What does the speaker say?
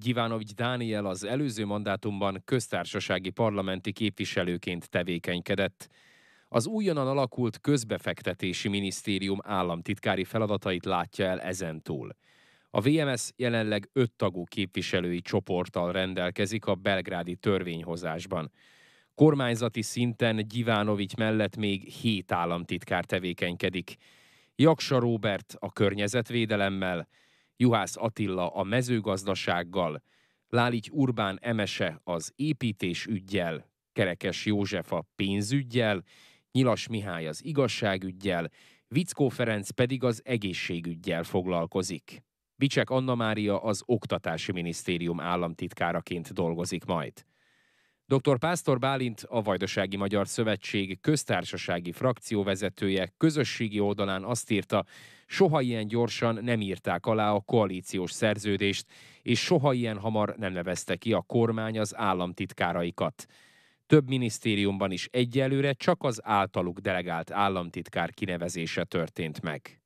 Gyivánovics Dániel az előző mandátumban köztársasági parlamenti képviselőként tevékenykedett. Az újonnan alakult közbefektetési minisztérium államtitkári feladatait látja el ezentúl. A VMS jelenleg öt tagú képviselői csoporttal rendelkezik a belgrádi törvényhozásban. Kormányzati szinten Gyivánovics mellett még hét államtitkár tevékenykedik. Jaksa Róbert a környezetvédelemmel, Juhász Attila a mezőgazdasággal, Láligy Urbán Emese az építés ügyjel, Kerekes József a pénzügyjel, Nyilas Mihály az igazságügyjel, Vickó Ferenc pedig az egészségügyjel foglalkozik. Bicsek Anna Mária az Oktatási Minisztérium államtitkáraként dolgozik majd. Dr. Pásztor Bálint, a Vajdasági Magyar Szövetség köztársasági frakcióvezetője közösségi oldalán azt írta, soha ilyen gyorsan nem írták alá a koalíciós szerződést, és soha ilyen hamar nem nevezte ki a kormány az államtitkáraikat. Több minisztériumban is egyelőre csak az általuk delegált államtitkár kinevezése történt meg.